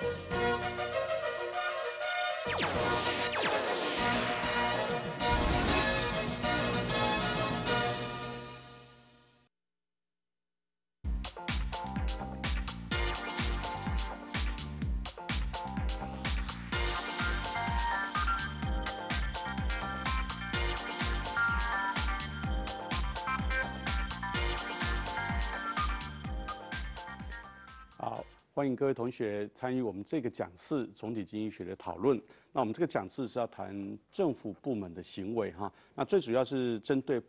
Música 各位同学参与我们这个讲次总体经济学的讨论。那我们这个讲次是要谈政府部门的行为哈，那最主要是针对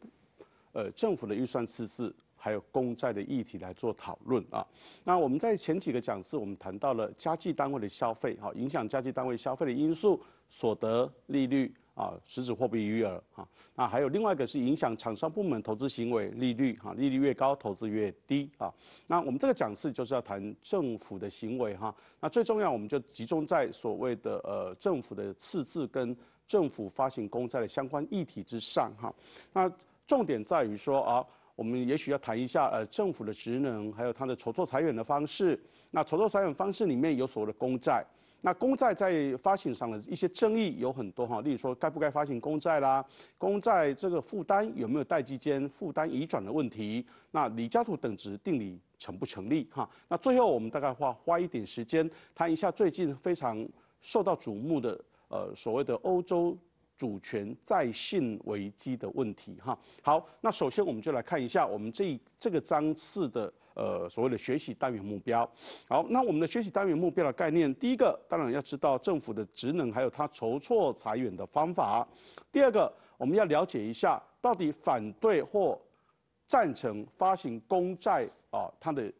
呃政府的预算赤字，还有公债的议题来做讨论啊。那我们在前几个讲次，我们谈到了家计单位的消费哈，影响家计单位消费的因素，所得利率。啊，实质货币余额哈，那还有另外一个是影响厂商部门投资行为利率哈，利率越高，投资越低啊。那我们这个讲次就是要谈政府的行为哈，那最重要我们就集中在所谓的呃政府的赤字跟政府发行公债的相关议题之上哈。那重点在于说啊，我们也许要谈一下呃政府的职能，还有它的筹措裁源的方式。那筹措裁源方式里面有所谓的公债。那公债在发行上的一些争议有很多哈，例如说该不该发行公债啦，公债这个负担有没有代基间负担移转的问题，那李嘉图等值定理成不成立哈？那最后我们大概花花一点时间谈一下最近非常受到瞩目的呃所谓的欧洲主权在信危机的问题哈。好，那首先我们就来看一下我们这这个章次的。呃，所谓的学习单元目标。好，那我们的学习单元目标的概念，第一个当然要知道政府的职能，还有它筹措裁源的方法。第二个，我们要了解一下到底反对或赞成发行公债啊，它的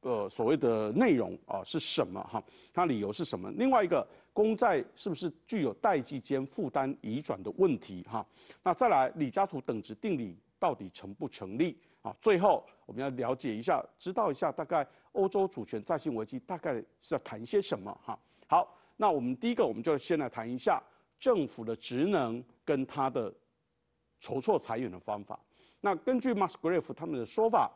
呃所谓的内容啊是什么哈？它理由是什么？另外一个，公债是不是具有代际间负担移转的问题哈？那再来，李嘉图等值定理到底成不成立？啊，最后我们要了解一下，知道一下大概欧洲主权债务危机大概是要谈一些什么哈。好，那我们第一个我们就先来谈一下政府的职能跟他的筹措财源的方法。那根据 Masgrave 他们的说法。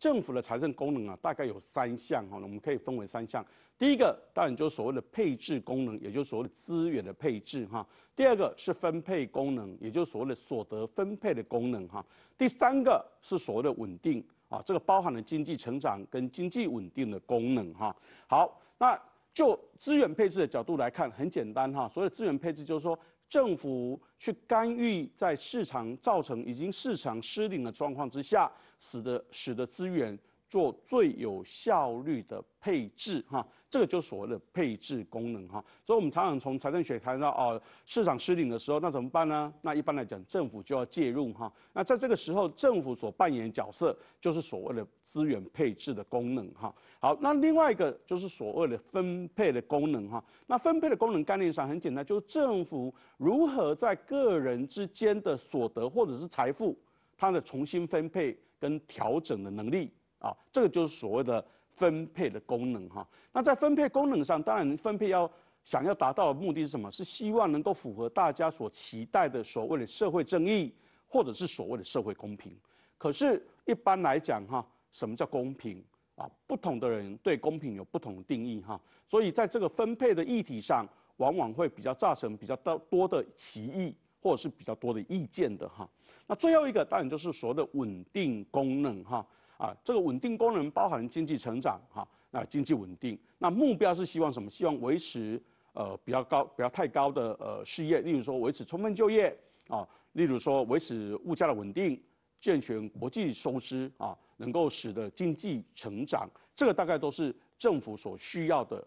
政府的财政功能啊，大概有三项哈，我们可以分为三项。第一个当然就是所谓的配置功能，也就是所谓的资源的配置哈。第二个是分配功能，也就是所谓的所得分配的功能哈。第三个是所谓的稳定啊，这个包含了经济成长跟经济稳定的功能哈。好，那就资源配置的角度来看，很简单哈，所谓资源配置就是说。政府去干预，在市场造成已经市场失灵的状况之下，使得使得资源做最有效率的配置，哈。这个就是所谓的配置功能哈，所以我们常常从财政学谈到哦，市场失灵的时候，那怎么办呢？那一般来讲，政府就要介入哈。那在这个时候，政府所扮演角色就是所谓的资源配置的功能哈。好，那另外一个就是所谓的分配的功能哈。那分配的功能概念上很简单，就是政府如何在个人之间的所得或者是财富它的重新分配跟调整的能力啊，这个就是所谓的。分配的功能哈，那在分配功能上，当然分配要想要达到的目的是什么？是希望能够符合大家所期待的所谓的社会正义，或者是所谓的社会公平。可是，一般来讲哈，什么叫公平啊？不同的人对公平有不同的定义哈，所以在这个分配的议题上，往往会比较造成比较多的歧义，或者是比较多的意见的哈。那最后一个当然就是所谓的稳定功能哈。啊，这个稳定功能包含经济成长，哈，那经济稳定，那目标是希望什么？希望维持呃比较高、不要太高的呃失业，例如说维持充分就业啊，例如说维持物价的稳定，健全国际收支啊，能够使得经济成长，这个大概都是政府所需要的，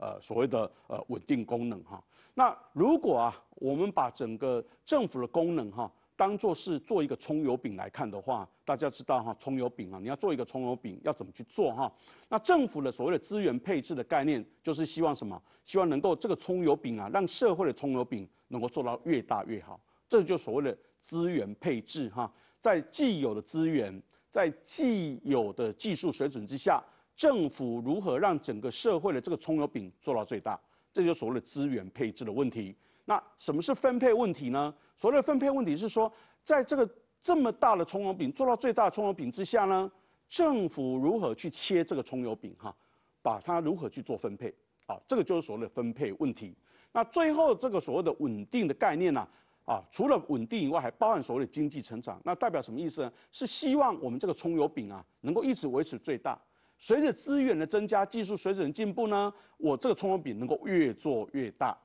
呃，所谓的呃稳定功能哈。那如果啊，我们把整个政府的功能哈。当做是做一个葱油饼来看的话，大家知道哈，葱油饼啊，你要做一个葱油饼要怎么去做哈？那政府的所谓的资源配置的概念，就是希望什么？希望能够这个葱油饼啊，让社会的葱油饼能够做到越大越好，这就所谓的资源配置哈。在既有的资源、在既有的技术水准之下，政府如何让整个社会的这个葱油饼做到最大，这就所谓的资源配置的问题。那什么是分配问题呢？所谓的分配问题是说，在这个这么大的葱油饼做到最大的葱油饼之下呢，政府如何去切这个葱油饼哈，把它如何去做分配啊？这个就是所谓的分配问题。那最后这个所谓的稳定的概念呢？啊，除了稳定以外，还包含所谓的经济成长。那代表什么意思呢？是希望我们这个葱油饼啊，能够一直维持最大。随着资源的增加，技术水准进步呢，我这个葱油饼能够越做越大。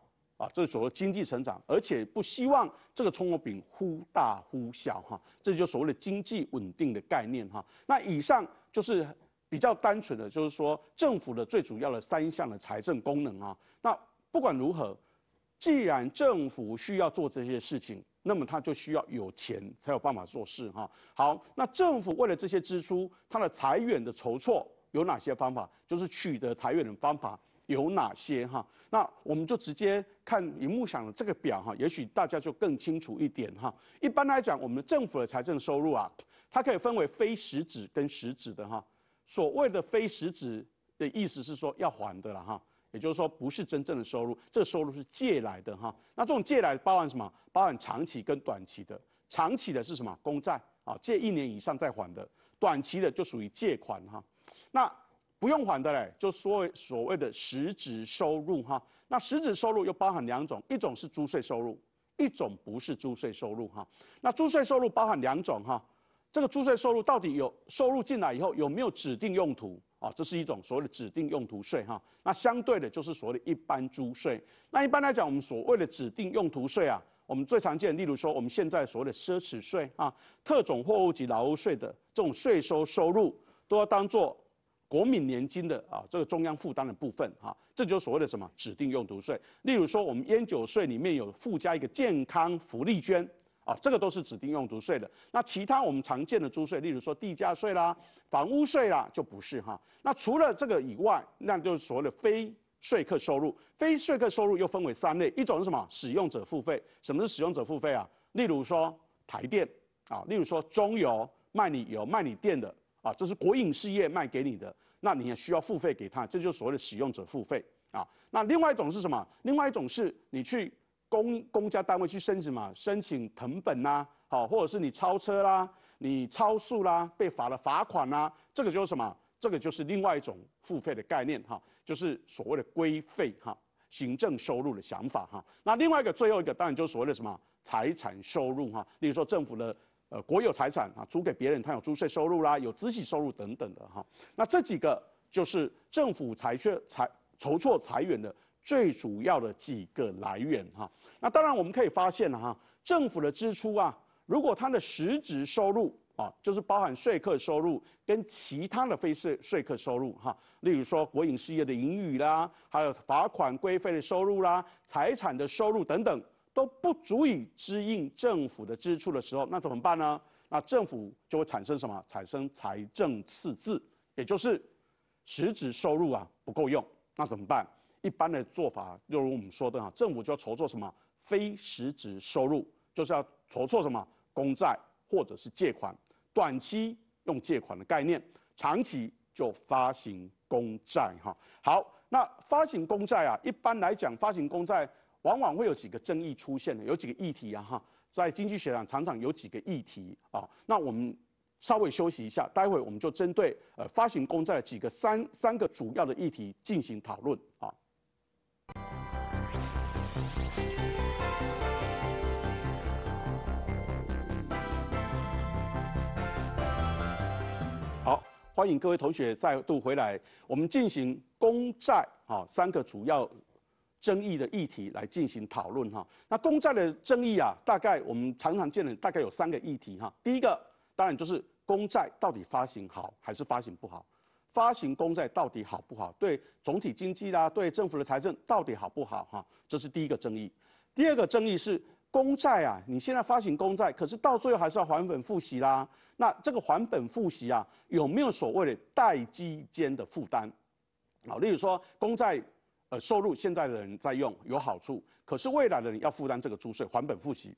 啊，这是所谓经济成长，而且不希望这个葱油饼忽大忽小哈，这就所谓的经济稳定的概念哈。那以上就是比较单纯的，就是说政府的最主要的三项的财政功能啊。那不管如何，既然政府需要做这些事情，那么他就需要有钱才有办法做事哈。好，那政府为了这些支出，它的裁员的筹措有哪些方法？就是取得裁员的方法。有哪些哈？那我们就直接看荧幕上的这个表哈，也许大家就更清楚一点哈。一般来讲，我们政府的财政收入啊，它可以分为非实质跟实质的哈。所谓的非实质的意思是说要还的了哈，也就是说不是真正的收入，这个收入是借来的哈。那这种借来包含什么？包含长期跟短期的。长期的是什么？公债啊，借一年以上再还的。短期的就属于借款哈。那不用还的嘞，就所谓所谓的实质收入哈。那实质收入又包含两种，一种是租税收入，一种不是租税收入哈。那租税收入包含两种哈，这个租税收入到底有收入进来以后有没有指定用途啊？这是一种所谓的指定用途税哈。那相对的，就是所谓的一般租税。那一般来讲，我们所谓的指定用途税啊，我们最常见，例如说我们现在所谓的奢侈税啊、特种货物及劳务税的这种税收收入，都要当做。国民年金的啊，这个中央负担的部分哈，这就是所谓的什么指定用途税。例如说，我们烟酒税里面有附加一个健康福利捐啊，这个都是指定用途税的。那其他我们常见的租税，例如说地价税啦、房屋税啦，就不是哈。那除了这个以外，那就是所谓的非税客收入。非税客收入又分为三类，一种是什么使用者付费？什么是使用者付费啊？例如说台电啊，例如说中油卖你油、卖你电的啊，这是国营事业卖给你的。那你也需要付费给他，这就是所谓的使用者付费啊。那另外一种是什么？另外一种是你去公公家单位去申请嘛，申请成本呐，好，或者是你超车啦，你超速啦，被罚了罚款呐，这个就是什么？这个就是另外一种付费的概念哈，就是所谓的规费哈，行政收入的想法哈。那另外一个最后一个，当然就是所谓的什么财产收入哈，例如说政府的。呃，国有财产啊，租给别人，他有租税收入啦，有孳息收入等等的哈。那这几个就是政府裁确裁筹措裁源的最主要的几个来源哈。那当然我们可以发现了哈，政府的支出啊，如果它的实质收入啊，就是包含税课收入跟其他的非税税课收入哈，例如说国营事业的盈余啦，还有罚款规费的收入啦，财产的收入等等。都不足以支应政府的支出的时候，那怎么办呢？那政府就会产生什么？产生财政赤字，也就是实质收入啊不够用，那怎么办？一般的做法，又如我们说的啊，政府就要筹措什么？非实质收入，就是要筹措什么？公债或者是借款，短期用借款的概念，长期就发行公债哈。好，那发行公债啊，一般来讲，发行公债。往往会有几个争议出现的，有几个议题啊哈，在经济学上常常有几个议题啊。那我们稍微休息一下，待会我们就针对呃发行公债几个三三个主要的议题进行讨论啊。好，欢迎各位同学再度回来，我们进行公债啊三个主要。争议的议题来进行讨论哈。那公债的争议啊，大概我们常常见的大概有三个议题哈。第一个当然就是公债到底发行好还是发行不好？发行公债到底好不好？对总体经济啦，对政府的财政到底好不好哈？这是第一个争议。第二个争议是公债啊，你现在发行公债，可是到最后还是要还本付息啦。那这个还本付息啊，有没有所谓的代基间的负担啊？例如说公债。呃，收入现在的人在用有好处，可是未来的人要负担这个租税还本付息，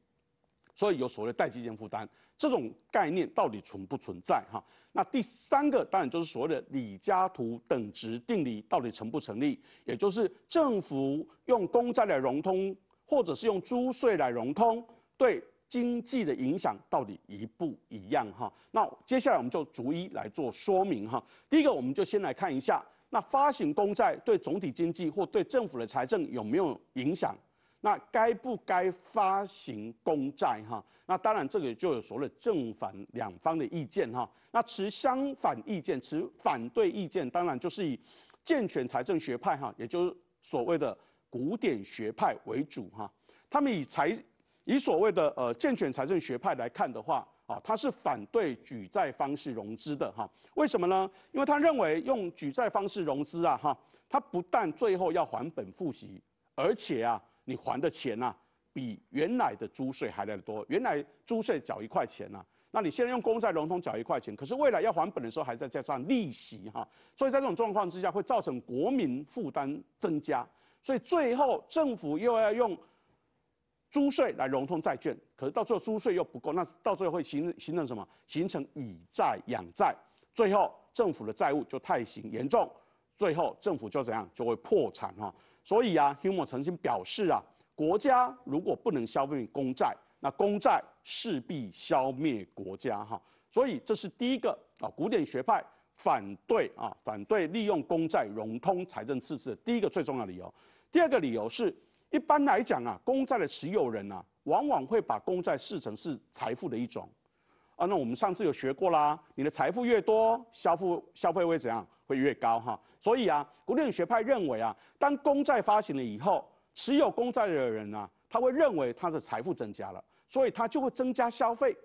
所以有所谓代际间负担这种概念到底存不存在哈？那第三个当然就是所谓的李嘉图等值定理到底成不成立？也就是政府用公债来融通，或者是用租税来融通，对经济的影响到底一不一样哈？那接下来我们就逐一来做说明哈。第一个，我们就先来看一下。那发行公债对总体经济或对政府的财政有没有影响？那该不该发行公债？哈，那当然这个就有所谓正反两方的意见哈。那持相反意见、持反对意见，当然就是以健全财政学派哈，也就是所谓的古典学派为主哈。他们以财以所谓的呃健全财政学派来看的话。啊，他是反对举债方式融资的哈？为什么呢？因为他认为用举债方式融资啊哈，他不但最后要还本付息，而且啊，你还的钱呐，比原来的租税还来的多。原来租税缴一块钱呐，那你现在用公债融通缴一块钱，可是未来要还本的时候还在加上利息哈，所以在这种状况之下会造成国民负担增加，所以最后政府又要用。租税来融通债券，可是到最后租税又不够，那到最后会形形成什么？形成以债养债，最后政府的债务就太行严重，最后政府就怎样就会破产哈。所以啊，h u m 谟曾经表示啊，国家如果不能消灭公债，那公债势必消灭国家哈。所以这是第一个啊，古典学派反对啊，反对利用公债融通财政赤字的第一个最重要理由。第二个理由是。一般来讲啊，公债的持有人啊，往往会把公债视成是财富的一种。啊，那我们上次有学过啦，你的财富越多，消费消费会怎样？会越高哈。所以啊，古典学派认为啊，当公债发行了以后，持有公债的人呢，他会认为他的财富增加了，所以他就会增加消费。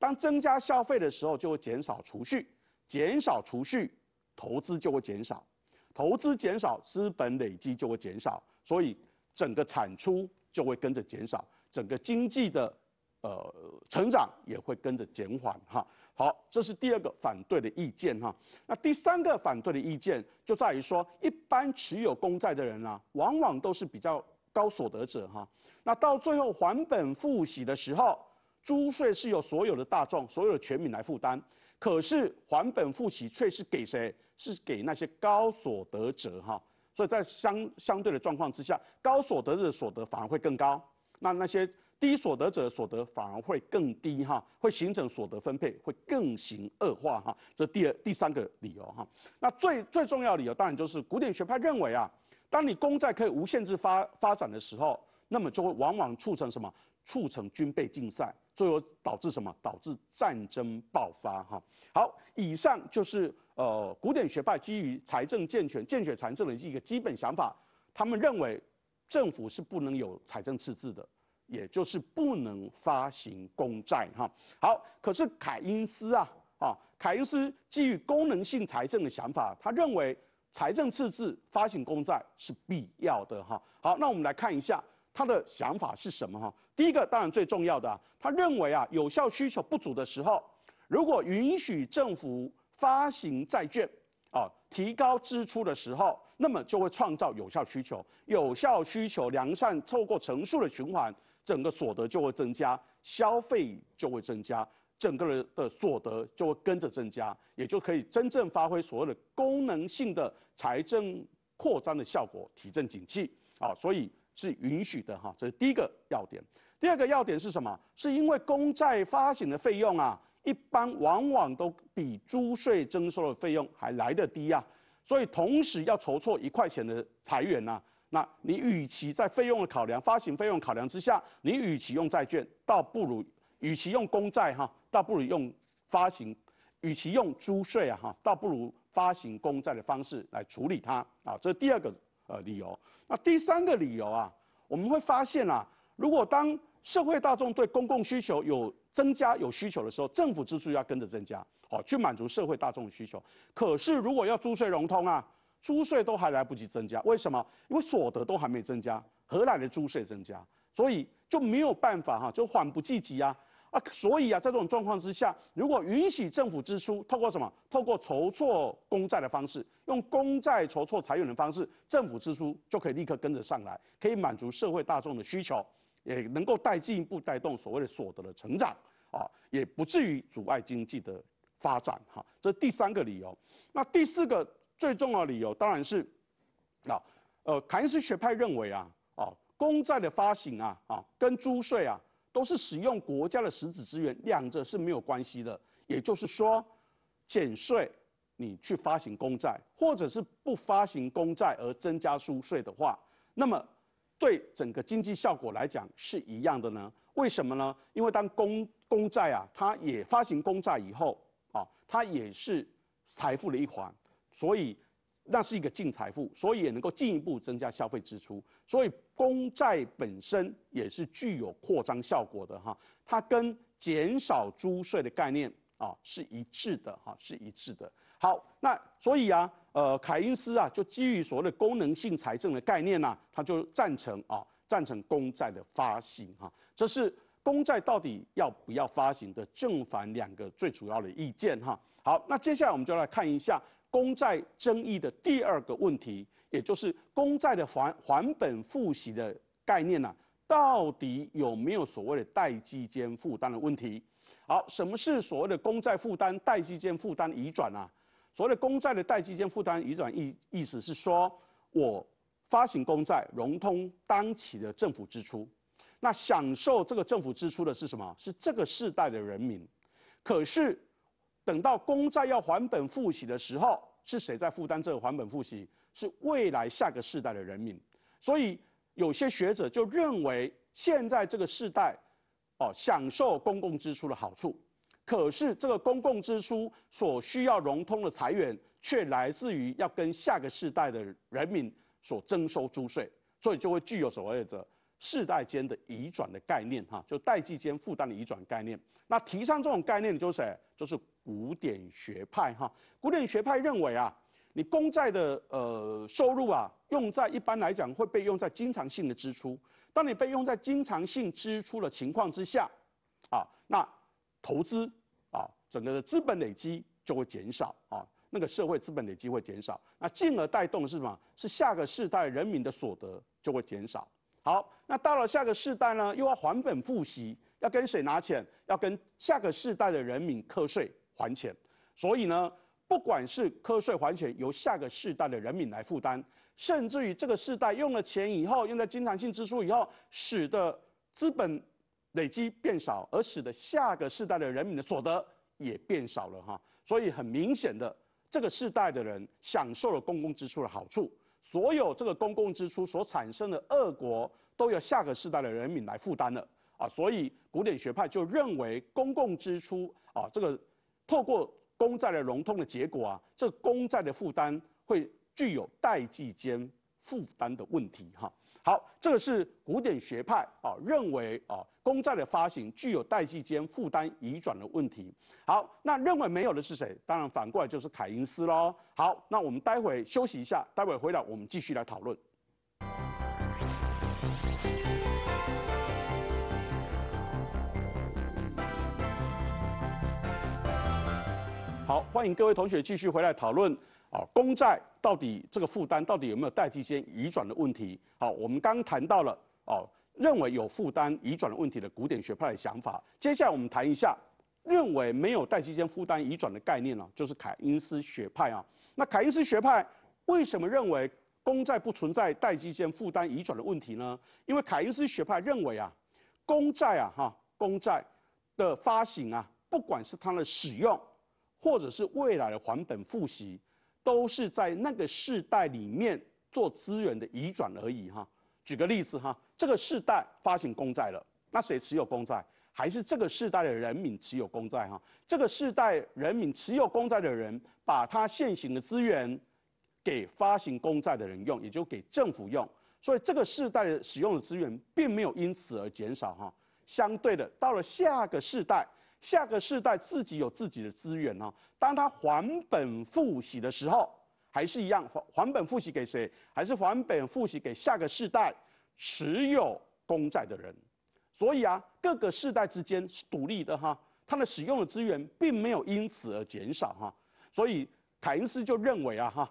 当增加消费的时候，就会减少储蓄，减少储蓄，投资就会减少，投资减少，资本累积就会减少，所以。整个产出就会跟着减少，整个经济的呃成长也会跟着减缓哈。好，这是第二个反对的意见哈。那第三个反对的意见就在于说，一般持有公债的人啊，往往都是比较高所得者哈。那到最后还本付息的时候，租税是由所有的大众、所有的全民来负担，可是还本付息却是给谁？是给那些高所得者哈。所以在相相对的状况之下，高所得者的所得反而会更高，那那些低所得者的所得反而会更低哈，会形成所得分配会更形恶化哈，这第二第三个理由哈。那最最重要的理由当然就是古典学派认为啊，当你公债可以无限制发发展的时候，那么就会往往促成什么？促成军备竞赛。最后导致什么？导致战争爆发哈。好，以上就是呃古典学派基于财政健全、健全财政的一个基本想法。他们认为政府是不能有财政赤字的，也就是不能发行公债哈。好，可是凯因斯啊啊，凯因斯基于功能性财政的想法，他认为财政赤字、发行公债是必要的哈。好，那我们来看一下。他的想法是什么？哈，第一个当然最重要的，他认为啊，有效需求不足的时候，如果允许政府发行债券，啊，提高支出的时候，那么就会创造有效需求，有效需求良善透过乘数的循环，整个所得就会增加，消费就会增加，整个人的所得就会跟着增加，也就可以真正发挥所谓的功能性的财政扩张的效果，提振景气啊，所以。是允许的哈，这是第一个要点。第二个要点是什么？是因为公债发行的费用啊，一般往往都比租税征收的费用还来得低啊。所以同时要筹措一块钱的财源呐，那你与其在费用的考量、发行费用考量之下，你与其用债券，倒不如与其用公债哈，倒不如用发行，与其用租税啊哈，倒不如发行公债的方式来处理它啊。这是第二个。呃，理由。那第三个理由啊，我们会发现啊，如果当社会大众对公共需求有增加、有需求的时候，政府支出要跟着增加，哦，去满足社会大众的需求。可是如果要租税融通啊，租税都还来不及增加，为什么？因为所得都还没增加，何来的租税增加？所以就没有办法哈，就缓不济急啊。啊，所以啊，在这种状况之下，如果允许政府支出透过什么？透过筹措公债的方式，用公债筹措财源的方式，政府支出就可以立刻跟着上来，可以满足社会大众的需求，也能够带进一步带动所谓的所得的成长，啊，也不至于阻碍经济的发展，哈，这是第三个理由。那第四个最重要理由当然是，啊，呃，凯恩斯学派认为啊，啊，公债的发行啊，啊，跟租税啊。都是使用国家的实质资源，两者是没有关系的。也就是说，减税，你去发行公债，或者是不发行公债而增加输税的话，那么对整个经济效果来讲是一样的呢？为什么呢？因为当公公债啊，它也发行公债以后啊，它也是财富的一环，所以。那是一个净财富，所以也能够进一步增加消费支出，所以公债本身也是具有扩张效果的哈。它跟减少租税的概念啊是一致的哈，是一致的。好，那所以啊，呃，凯恩斯啊，就基于所谓的功能性财政的概念呢，他就赞成啊，赞成公债的发行哈。这是公债到底要不要发行的正反两个最主要的意见哈。好，那接下来我们就来看一下。公债争议的第二个问题，也就是公债的还还本付息的概念呢，到底有没有所谓的代际间负担的问题？好，什么是所谓的公债负担、代际间负担的移转啊？所谓的公债的代际间负担移转意意思是说，我发行公债融通当期的政府支出，那享受这个政府支出的是什么？是这个世代的人民，可是。等到公债要还本付息的时候，是谁在负担这个还本付息？是未来下个世代的人民。所以有些学者就认为，现在这个世代哦享受公共支出的好处，可是这个公共支出所需要融通的财源，却来自于要跟下个世代的人民所征收租税，所以就会具有所谓的世代间的移转的概念，哈，就代际间负担的移转概念。那提倡这种概念的就是就是古典学派，哈。古典学派认为啊，你公债的呃收入啊，用在一般来讲会被用在经常性的支出。当你被用在经常性支出的情况之下，啊，那投资啊，整个的资本累积就会减少啊，那个社会资本累积会减少，那进而带动是什么？是下个世代人民的所得就会减少。好，那到了下个世代呢，又要还本付息，要跟谁拿钱？要跟下个世代的人民课税还钱。所以呢，不管是课税还钱，由下个世代的人民来负担，甚至于这个世代用了钱以后，用在经常性支出以后，使得资本累积变少，而使得下个世代的人民的所得也变少了哈。所以很明显的，这个世代的人享受了公共支出的好处。所有这个公共支出所产生的恶果，都由下个世代的人民来负担了啊！所以古典学派就认为，公共支出啊，这个透过公债的融通的结果啊，这公债的负担会具有代际间负担的问题哈。好，这个是古典学派啊，认为啊公债的发行具有代际间负担移转的问题。好，那认为没有的是谁？当然反过来就是凯因斯喽。好，那我们待会休息一下，待会回来我们继续来讨论。好，欢迎各位同学继续回来讨论。啊，公债到底这个负担到底有没有代际间移转的问题？好，我们刚谈到了哦，认为有负担移转的问题的古典学派的想法。接下来我们谈一下认为没有代际间负担移转的概念呢，就是凯恩斯学派啊。那凯恩斯学派为什么认为公债不存在代际间负担移转的问题呢？因为凯恩斯学派认为啊，公债啊哈，公债的发行啊，不管是它的使用或者是未来的还本付息。都是在那个世代里面做资源的移转而已哈。举个例子哈，这个世代发行公债了，那谁持有公债？还是这个世代的人民持有公债哈？这个世代人民持有公债的人，把他现行的资源给发行公债的人用，也就给政府用。所以这个世代使用的资源并没有因此而减少哈。相对的，到了下个世代。下个世代自己有自己的资源哦。当他还本付息的时候，还是一样还还本付息给谁？还是还本付息给下个世代持有公债的人。所以啊，各个世代之间是独立的哈。他们使用的资源并没有因此而减少哈。所以凯恩斯就认为啊哈，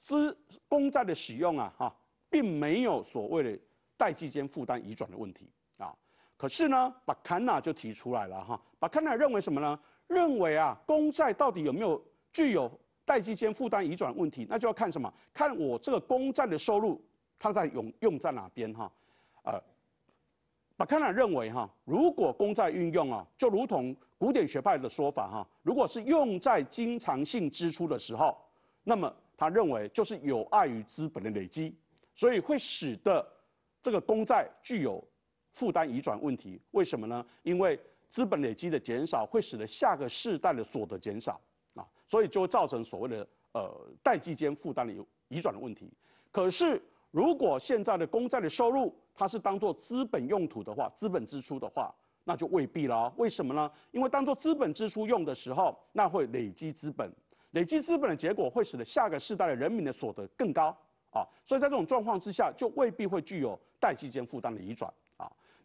资公债的使用啊哈，并没有所谓的代际间负担移转的问题啊。可是呢，把坎纳就提出来了哈。把康纳认为什么呢？认为啊，公债到底有没有具有代际间负担移转问题？那就要看什么？看我这个公债的收入，它在用用在哪边哈？呃，把康纳认为哈，如果公债运用啊，就如同古典学派的说法哈，如果是用在经常性支出的时候，那么他认为就是有碍于资本的累积，所以会使得这个公债具有负担移转问题。为什么呢？因为资本累积的减少，会使得下个世代的所得减少啊，所以就会造成所谓的呃代际间负担的移转的问题。可是，如果现在的公债的收入它是当做资本用途的话，资本支出的话，那就未必了。为什么呢？因为当做资本支出用的时候，那会累积资本，累积资本的结果会使得下个世代的人民的所得更高啊，所以在这种状况之下，就未必会具有代际间负担的移转。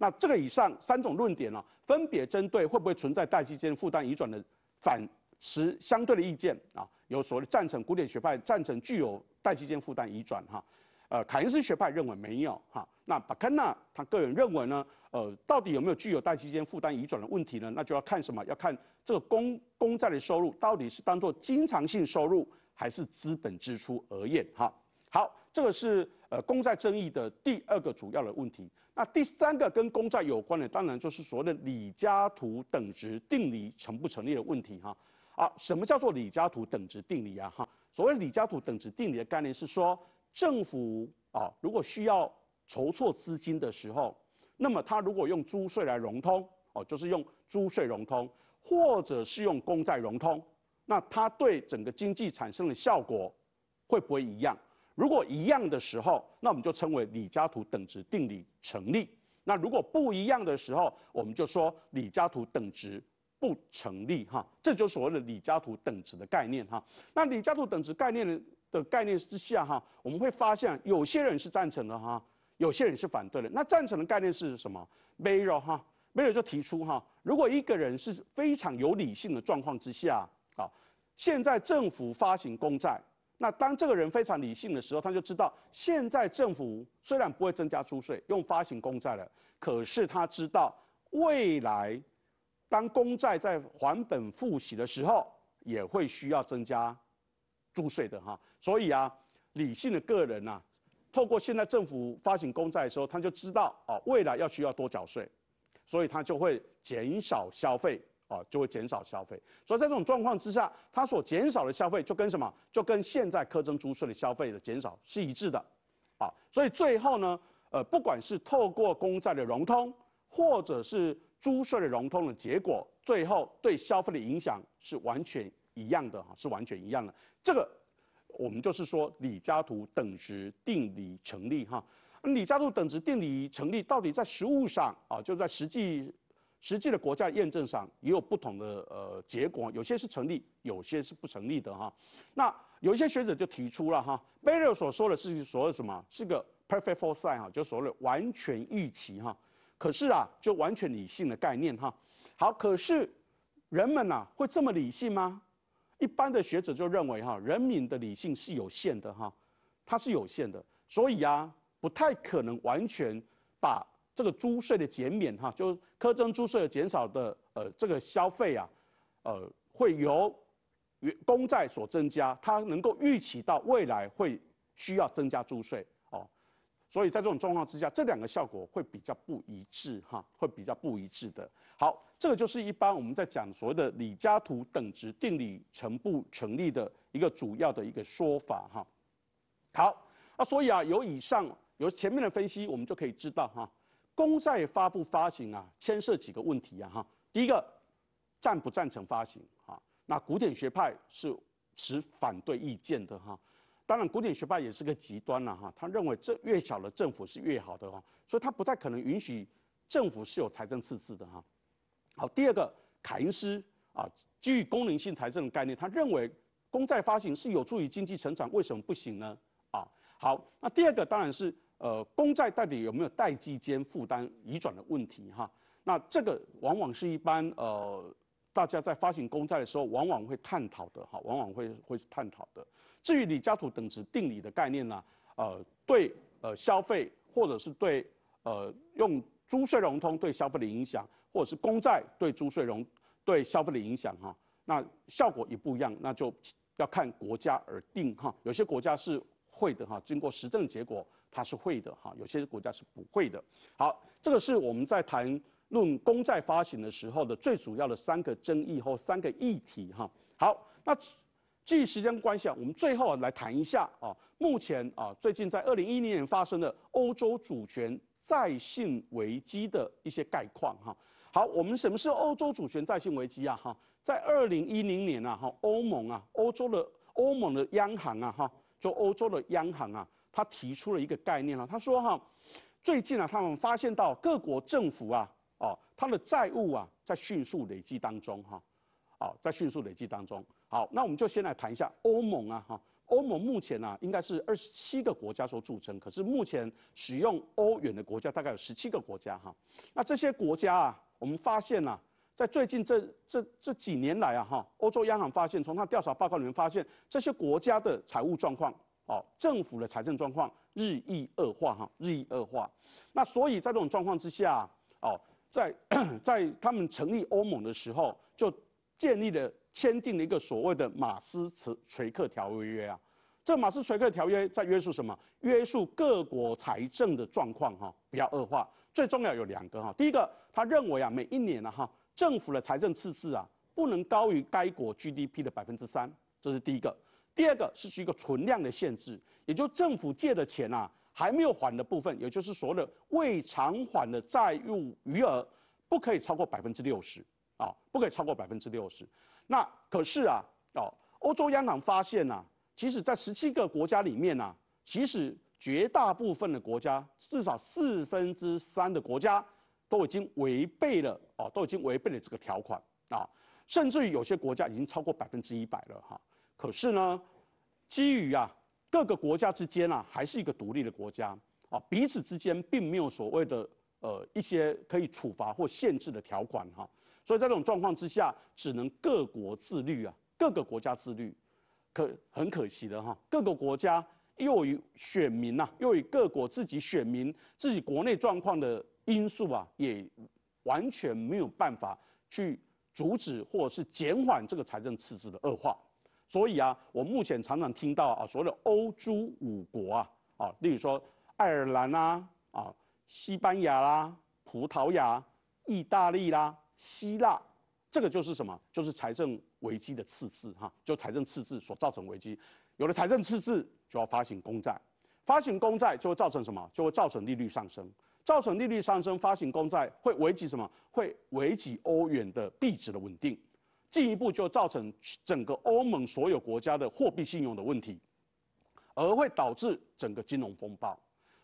那这个以上三种论点呢，分别针对会不会存在代基间负担移转的反持相对的意见啊，有所谓赞成古典学派赞成具有代基间负担移转哈，呃凯恩斯学派认为没有哈，那巴肯纳他个人认为呢，呃到底有没有具有代基间负担移转的问题呢？那就要看什么？要看这个公公债的收入到底是当做经常性收入还是资本支出而言哈。好。这个是呃公债争议的第二个主要的问题。那第三个跟公债有关的，当然就是所谓的李嘉图等值定理成不成立的问题哈。啊，什么叫做李嘉图等值定理啊？哈，所谓李嘉图等值定理的概念是说，政府啊如果需要筹措资金的时候，那么它如果用租税来融通，哦就是用租税融通，或者是用公债融通，那它对整个经济产生的效果会不会一样？如果一样的时候，那我们就称为李嘉图等值定理成立。那如果不一样的时候，我们就说李嘉图等值不成立。哈，这就是所谓的李嘉图等值的概念。哈，那李嘉图等值概念的概念之下，哈，我们会发现有些人是赞成的，哈，有些人是反对的。那赞成的概念是什么？梅罗哈梅罗就提出，哈，如果一个人是非常有理性的状况之下，啊，现在政府发行公债。那当这个人非常理性的时候，他就知道现在政府虽然不会增加租税，用发行公债了，可是他知道未来当公债在还本付息的时候，也会需要增加租税的哈。所以啊，理性的个人呐，透过现在政府发行公债的时候，他就知道哦，未来要需要多缴税，所以他就会减少消费。啊，就会减少消费，所以在这种状况之下，它所减少的消费就跟什么，就跟现在苛征租税的消费的减少是一致的，啊，所以最后呢，呃，不管是透过公债的融通，或者是租税的融通的结果，最后对消费的影响是完全一样的，哈，是完全一样的。这个，我们就是说李嘉图等值定理成立，哈，李嘉图等值定理成立到底在实物上啊，就在实际。实际的国家验证上也有不同的呃结果，有些是成立，有些是不成立的哈。那有一些学者就提出了哈，贝勒所说的事情，所谓什么是个 perfect foresight 哈，就所谓完全预期哈。可是啊，就完全理性的概念哈。好，可是人们呐会这么理性吗？一般的学者就认为哈，人民的理性是有限的哈，它是有限的，所以啊，不太可能完全把。这个租税的减免哈，就苛征租税减少的呃，这个消费啊，呃，会由公债所增加，它能够预期到未来会需要增加租税哦，所以在这种状况之下，这两个效果会比较不一致哈，会比较不一致的。好，这个就是一般我们在讲所谓的李嘉图等值定理成不成立的一个主要的一个说法哈。好，那所以啊，有以上有前面的分析，我们就可以知道哈。公债发不发行啊，牵涉几个问题啊哈。第一个，赞不赞成发行啊？那古典学派是持反对意见的哈。当然，古典学派也是个极端了哈。他认为这越小的政府是越好的哈，所以他不太可能允许政府是有财政赤字的哈。好，第二个，凯恩斯啊，基于功能性财政的概念，他认为公债发行是有助于经济成长，为什么不行呢？啊，好，那第二个当然是。呃，公债到底有没有代际间负担移转的问题哈？那这个往往是一般呃，大家在发行公债的时候，往往会探讨的哈，往往会会探讨的。至于李嘉图等值定理的概念呢，呃，对呃消费或者是对呃用租税融通对消费的影响，或者是公债对租税融对消费的影响哈，那效果也不一样，那就要看国家而定哈。有些国家是会的哈，经过实证结果。它是会的哈，有些国家是不会的。好，这个是我们在谈论公债发行的时候的最主要的三个争议或三个议题哈。好，那于时间关系啊，我们最后来谈一下啊，目前啊，最近在二零一零年发生的欧洲主权再信危机的一些概况哈。好，我们什么是欧洲主权再信危机啊？哈，在二零一零年啊，哈，欧盟啊，欧洲的欧盟的央行啊，哈，就欧洲的央行啊。他提出了一个概念啊，他说哈，最近啊，他们发现到各国政府啊，哦，他的债务啊，在迅速累积当中哈，哦，在迅速累积当中。好，那我们就先来谈一下欧盟啊哈，欧盟目前呢，应该是二十七个国家所组成，可是目前使用欧元的国家大概有十七个国家哈，那这些国家啊，我们发现啊。在最近这这这几年来啊哈，欧洲央行发现，从他调查报告里面发现，这些国家的财务状况。哦，政府的财政状况日益恶化，哈，日益恶化。那所以在这种状况之下，哦，在 在他们成立欧盟的时候，就建立了、签订了一个所谓的马斯茨垂克条约啊。这马斯垂克条约在约束什么？约束各国财政的状况，哈，不要恶化。最重要有两个，哈，第一个，他认为啊，每一年呢，哈，政府的财政赤字啊，不能高于该国 GDP 的百分之三，这是第一个。第二个是是一个存量的限制，也就政府借的钱啊还没有还的部分，也就是所谓的未偿还的债务余额，不可以超过百分之六十啊，不可以超过百分之六十。那可是啊，哦，欧洲央行发现啊，即使在十七个国家里面啊，即使绝大部分的国家，至少四分之三的国家都已经违背了哦，都已经违背了这个条款啊，甚至于有些国家已经超过百分之一百了哈。可是呢，基于啊各个国家之间啊还是一个独立的国家啊，彼此之间并没有所谓的呃一些可以处罚或限制的条款哈，所以在这种状况之下，只能各国自律啊，各个国家自律，可很可惜的哈，各个国家又以选民呐，又以各国自己选民自己国内状况的因素啊，也完全没有办法去阻止或是减缓这个财政赤字的恶化。所以啊，我目前常常听到啊，所谓的欧洲五国啊，啊，例如说爱尔兰啦，啊，西班牙啦，葡萄牙、意大利啦、希腊，这个就是什么？就是财政危机的次字哈，就财政赤字所造成危机。有了财政赤字，就要发行公债，发行公债就会造成什么？就会造成利率上升，造成利率上升，发行公债会危及什么？会危及欧元的币值的稳定。进一步就造成整个欧盟所有国家的货币信用的问题，而会导致整个金融风暴。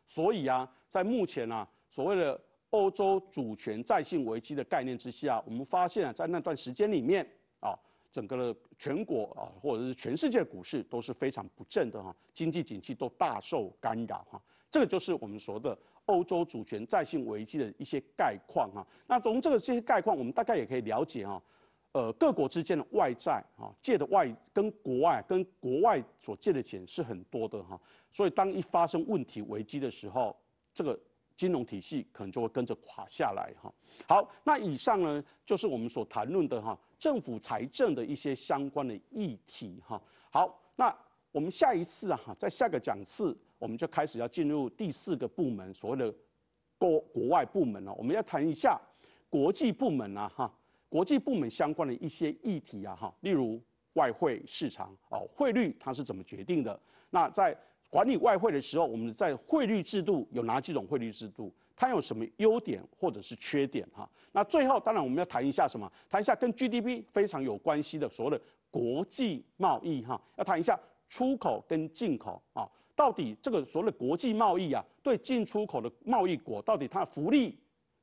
所以啊，在目前啊所谓的欧洲主权债信危机的概念之下，我们发现啊，在那段时间里面啊，整个的全国啊或者是全世界股市都是非常不振的哈，经济景气都大受干扰哈。这个就是我们说的欧洲主权债信危机的一些概况哈。那从这个这些概况，我们大概也可以了解哈。呃，各国之间的外债啊，借的外跟国外跟国外所借的钱是很多的哈，所以当一发生问题危机的时候，这个金融体系可能就会跟着垮下来哈。好，那以上呢就是我们所谈论的哈政府财政的一些相关的议题哈。好，那我们下一次哈，在下个讲次，我们就开始要进入第四个部门，所谓的国国外部门了，我们要谈一下国际部门啊哈。国际部门相关的一些议题啊，哈，例如外汇市场哦，汇率它是怎么决定的？那在管理外汇的时候，我们在汇率制度有哪几种汇率制度？它有什么优点或者是缺点？哈，那最后当然我们要谈一下什么？谈一下跟 GDP 非常有关系的所谓的国际贸易哈，要谈一下出口跟进口啊，到底这个所谓的国际贸易啊，对进出口的贸易国到底它的福利？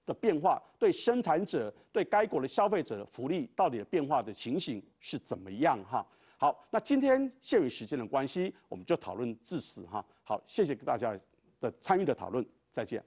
的变化对生产者、对该国的消费者福利到底的变化的情形是怎么样？哈，好，那今天限于时间的关系，我们就讨论至此哈。好，谢谢大家的参与的讨论，再见。